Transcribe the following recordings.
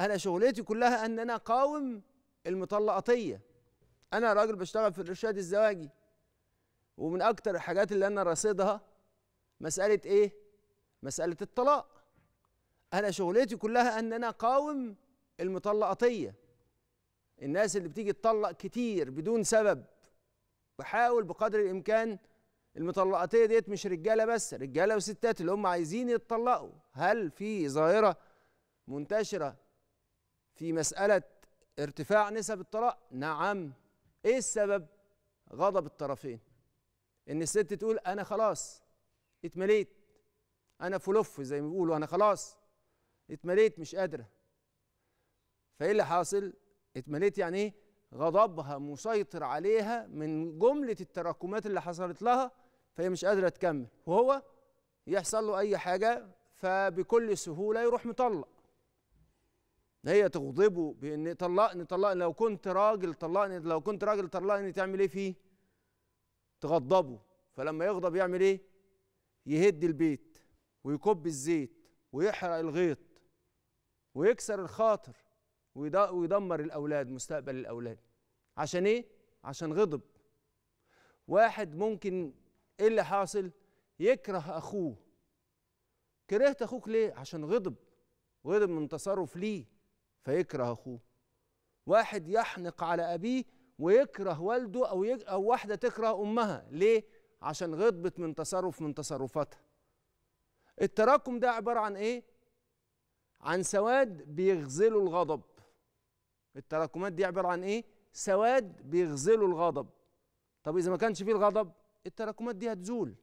انا شغلتي كلها ان انا اقاوم المطلقاتيه انا راجل بشتغل في الارشاد الزواجي ومن اكتر الحاجات اللي انا رصيدها مساله ايه مساله الطلاق انا شغلتي كلها ان انا اقاوم المطلقاتيه الناس اللي بتيجي تطلق كتير بدون سبب بحاول بقدر الامكان المطلقاتيه ديت مش رجاله بس رجاله وستات اللي هم عايزين يتطلقوا هل في ظاهره منتشره في مسألة ارتفاع نسب الطلاق نعم ايه السبب غضب الطرفين ان الست تقول انا خلاص اتمليت انا فلوف زي ما بيقولوا انا خلاص اتمليت مش قادره فايه اللي حاصل اتمليت يعني ايه غضبها مسيطر عليها من جمله التراكمات اللي حصلت لها فهي مش قادره تكمل وهو يحصل له اي حاجه فبكل سهوله يروح مطلق هي تغضبه بان طلقني طلقني لو كنت راجل طلقني لو كنت راجل طلقني تعمل ايه فيه تغضبه فلما يغضب يعمل ايه يهد البيت ويكب الزيت ويحرق الغيط ويكسر الخاطر ويدمر الاولاد مستقبل الاولاد عشان ايه عشان غضب واحد ممكن ايه اللي حاصل يكره اخوه كرهت اخوك ليه عشان غضب غضب من تصرف ليه فيكره اخوه واحد يحنق على ابيه ويكره والده او يج... او واحده تكره امها ليه عشان غضبت من تصرف من تصرفاتها التراكم ده عباره عن ايه عن سواد بيغزله الغضب التراكمات دي عباره عن ايه سواد بيغزله الغضب طب اذا ما كانش فيه الغضب التراكمات دي هتزول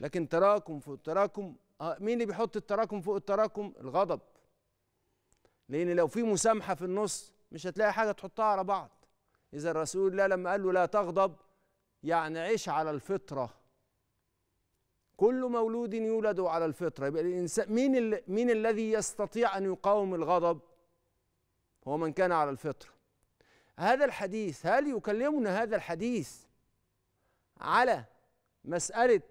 لكن تراكم فوق التراكم آه، مين اللي بيحط التراكم فوق التراكم الغضب لأن لو في مسامحة في النص مش هتلاقي حاجة تحطها على بعض إذا الرسول الله لما قال له لا تغضب يعني عيش على الفطرة كل مولود يولد على الفطرة يبقى الإنسان مين ال... مين الذي يستطيع أن يقاوم الغضب؟ هو من كان على الفطرة هذا الحديث هل يكلمنا هذا الحديث على مسألة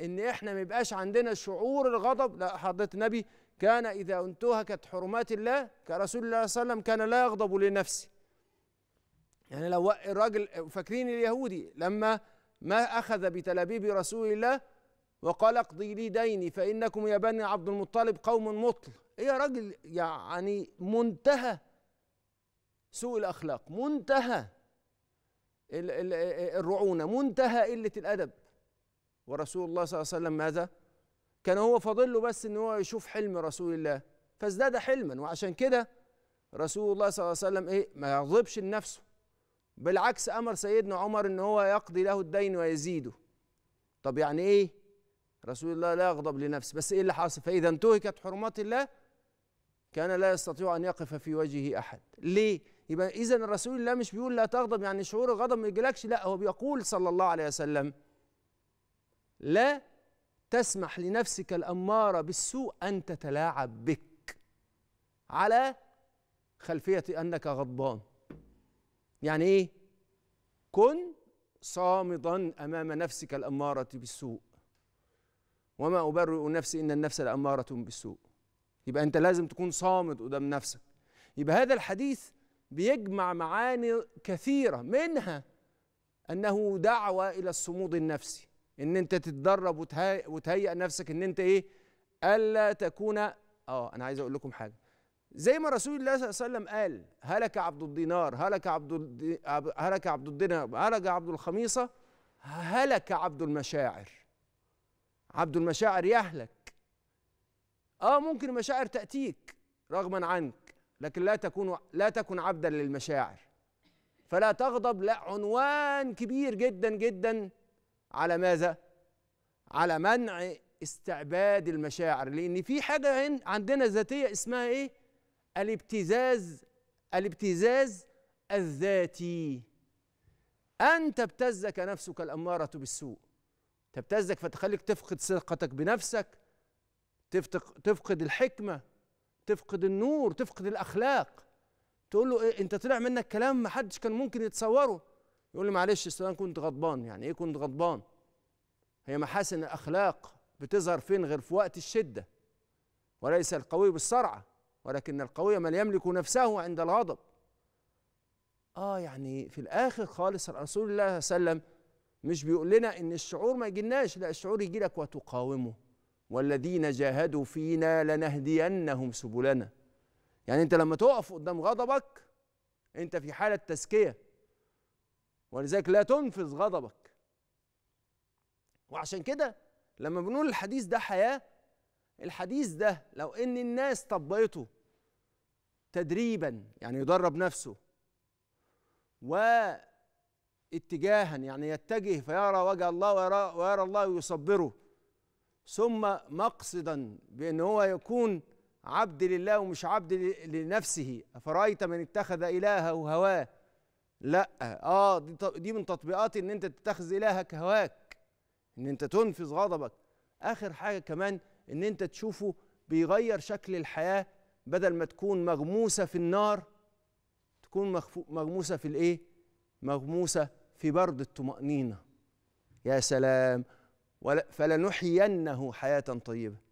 إن إحنا ما يبقاش عندنا شعور الغضب لا حضرة النبي كان إذا انتهكت حرمات الله كرسول الله صلى الله عليه وسلم كان لا يغضب لنفسه يعني لو الراجل فاكرين اليهودي لما ما أخذ بتلابيب رسول الله وقال اقضي لي ديني فإنكم يا بني عبد المطلب قوم مطل إيه يا راجل يعني منتهى سوء الأخلاق منتهى الرعونة منتهى قلة الأدب ورسول الله صلى الله عليه وسلم ماذا؟ كان هو فاضل له بس ان هو يشوف حلم رسول الله فازداد حلما وعشان كده رسول الله صلى الله عليه وسلم ايه ما يغضبش لنفسه بالعكس امر سيدنا عمر ان هو يقضي له الدين ويزيده طب يعني ايه رسول الله لا يغضب لنفسه بس ايه اللي حاصل فاذا انتهكت حرمات الله كان لا يستطيع ان يقف في وجهه احد ليه يبقى اذا الرسول الله مش بيقول لا تغضب يعني شعور الغضب ما يجيلكش لا هو بيقول صلى الله عليه وسلم لا تسمح لنفسك الاماره بالسوء ان تتلاعب بك على خلفيه انك غضبان يعني ايه كن صامدا امام نفسك الاماره بالسوء وما ابرئ نفسي ان النفس لاماره بالسوء يبقى انت لازم تكون صامد قدام نفسك يبقى هذا الحديث بيجمع معاني كثيره منها انه دعوه الى الصمود النفسي ان انت تتدرب وتهيئ, نفسك ان انت ايه الا تكون اه انا عايز اقول لكم حاجه زي ما رسول الله صلى الله عليه وسلم قال هلك عبد الدينار هلك عبد هلك عبد الدينار هلك عبد الخميصه هلك عبد المشاعر عبد المشاعر يهلك اه ممكن المشاعر تاتيك رغما عنك لكن لا تكون لا تكن عبدا للمشاعر فلا تغضب لا عنوان كبير جدا جدا على ماذا على منع استعباد المشاعر لان في حاجه عندنا ذاتيه اسمها ايه الابتزاز الابتزاز الذاتي ان تبتزك نفسك الاماره بالسوء تبتزك فتخليك تفقد ثقتك بنفسك تفقد الحكمه تفقد النور تفقد الاخلاق تقول له إيه انت طلع منك كلام ما حدش كان ممكن يتصوره يقول لي معلش استاذ انا كنت غضبان يعني ايه كنت غضبان هي محاسن الاخلاق بتظهر فين غير في وقت الشده وليس القوي بالسرعه ولكن القوي من يملك نفسه عند الغضب اه يعني في الاخر خالص رسول الله صلى الله عليه وسلم مش بيقول لنا ان الشعور ما يجيلناش لا الشعور يجي لك وتقاومه والذين جاهدوا فينا لنهدينهم سبلنا يعني انت لما تقف قدام غضبك انت في حاله تزكيه ولذلك لا تنفذ غضبك وعشان كده لما بنقول الحديث ده حياه الحديث ده لو ان الناس طبقته تدريبا يعني يدرب نفسه واتجاها يعني يتجه فيرى وجه الله ويرى, ويرى الله ويصبره ثم مقصدا بان هو يكون عبد لله ومش عبد لنفسه افرايت من اتخذ الهه هواه لا اه دي دي من تطبيقات ان انت تتخذ الهك هواك ان انت تنفذ غضبك اخر حاجه كمان ان انت تشوفه بيغير شكل الحياه بدل ما تكون مغموسه في النار تكون مغموسه في الايه مغموسه في برد الطمانينه يا سلام فلنحيينه حياه طيبه